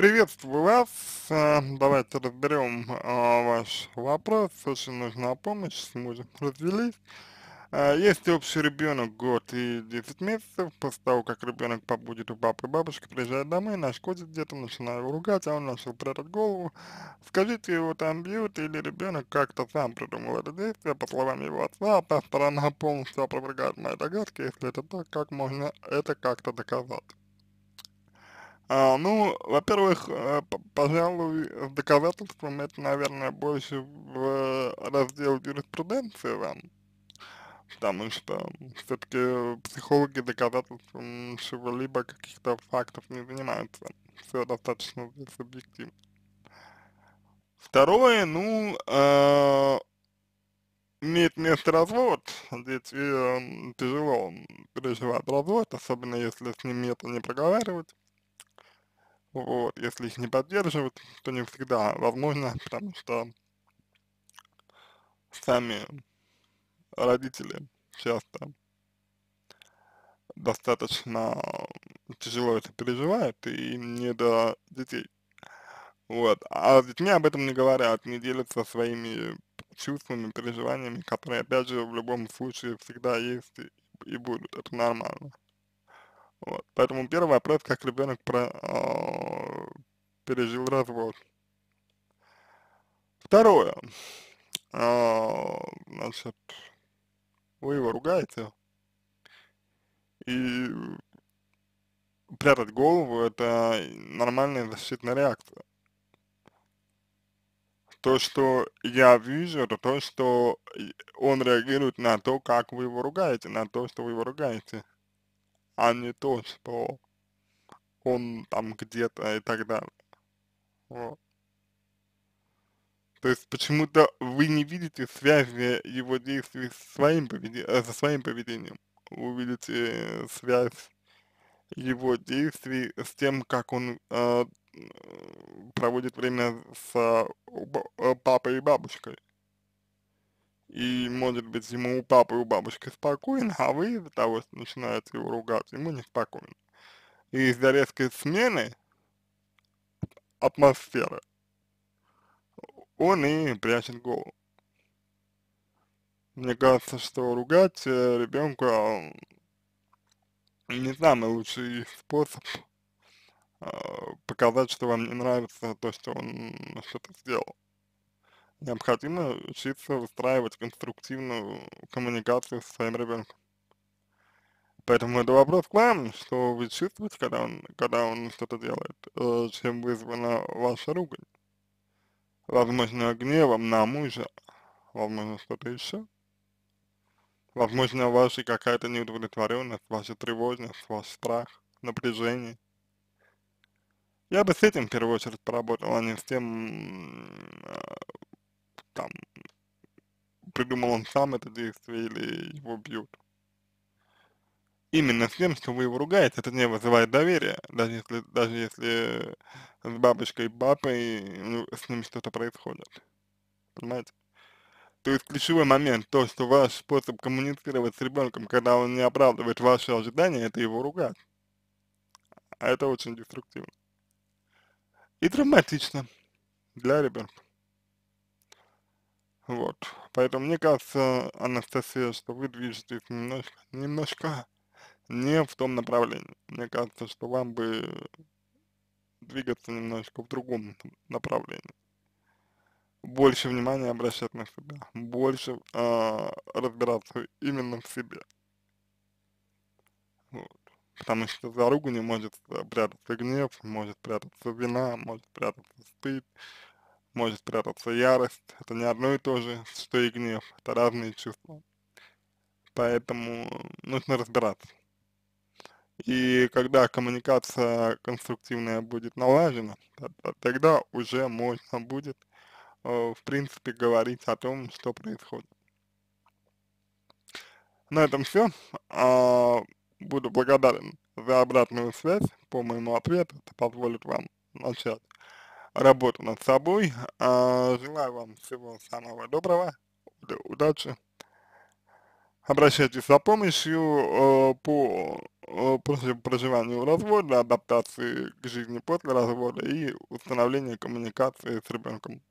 Приветствую вас. Э, давайте разберем э, ваш вопрос. Очень нужна помощь, с мужем развелись. А, есть общий ребенок год и 10 месяцев. После того, как ребенок побудет у папы и бабушки, приезжает домой, нашкодит где-то, начинаю его ругать, а он начал прятать голову. Скажите, его там бьют или ребенок как-то сам придумал это действие, по словам его отца, та сторона полностью опровергает мои догадки, если это так, как можно это как-то доказать. А, ну, во-первых, э, пожалуй, с доказательством это, наверное, больше в э, раздел юриспруденции вам, потому что все-таки психологи доказательством чего-либо каких-то фактов не занимаются. Все достаточно субъективно. Второе, ну, э, имеет место развод. Здесь э, тяжело переживать развод, особенно если с ним это не проговаривать. Вот, если их не поддерживают, то не всегда возможно, потому что сами родители часто достаточно тяжело это переживают и не до детей. Вот. А с детьми об этом не говорят, не делятся своими чувствами, переживаниями, которые, опять же, в любом случае всегда есть и, и будут. Это нормально. Вот. Поэтому первый опрос, как ребенок про, э, пережил развод. Второе. Э, значит, вы его ругаете. И прятать голову – это нормальная защитная реакция. То, что я вижу, это то, что он реагирует на то, как вы его ругаете, на то, что вы его ругаете а не то, что он там где-то и так далее. Вот. То есть почему-то вы не видите связи его действий со своим, поведи э, со своим поведением. Вы видите э, связь его действий с тем, как он э, проводит время с э, э папой и бабушкой и может быть ему у папы и у бабушки спокойно, а вы из-за того, что начинаете его ругать, ему неспокойно. И из-за резкой смены атмосферы он и прячет голову. Мне кажется, что ругать э, ребенка не самый лучший способ а, показать, что вам не нравится то, что он что-то сделал необходимо учиться выстраивать конструктивную коммуникацию со своим ребенком. Поэтому это вопрос к вам, что вы чувствуете, когда он, когда он что-то делает, э, чем вызвана ваша ругань. Возможно, гневом на мужа, возможно, что-то еще. Возможно, ваша какая-то неудовлетворенность, ваша тревожность, ваш страх, напряжение. Я бы с этим в первую очередь поработал, а не с тем, придумал он сам это действие или его бьют. Именно с тем, что вы его ругаете, это не вызывает доверия, даже если, даже если э, с бабочкой и папой ну, с ним что-то происходит. Понимаете? То есть ключевой момент, то, что ваш способ коммуницировать с ребенком, когда он не оправдывает ваши ожидания, это его ругать. А это очень деструктивно. И травматично для ребенка. Вот. Поэтому мне кажется, Анастасия, что вы движетесь немножко, немножко не в том направлении. Мне кажется, что вам бы двигаться немножко в другом направлении. Больше внимания обращать на себя, больше э, разбираться именно в себе. Вот. Потому что за руку не может прятаться гнев, может прятаться вина, может прятаться стыд, может прятаться ярость, это не одно и то же, что и гнев, это разные чувства. Поэтому э, нужно разбираться. И когда коммуникация конструктивная будет налажена, тогда уже можно будет, э, в принципе, говорить о том, что происходит. На этом все. А, буду благодарен за обратную связь по моему ответу. Это позволит вам начать работу над собой. А, желаю вам всего самого доброго, удачи. Обращайтесь за помощью э, по э, проживанию развода, адаптации к жизни после развода и установлению коммуникации с ребенком.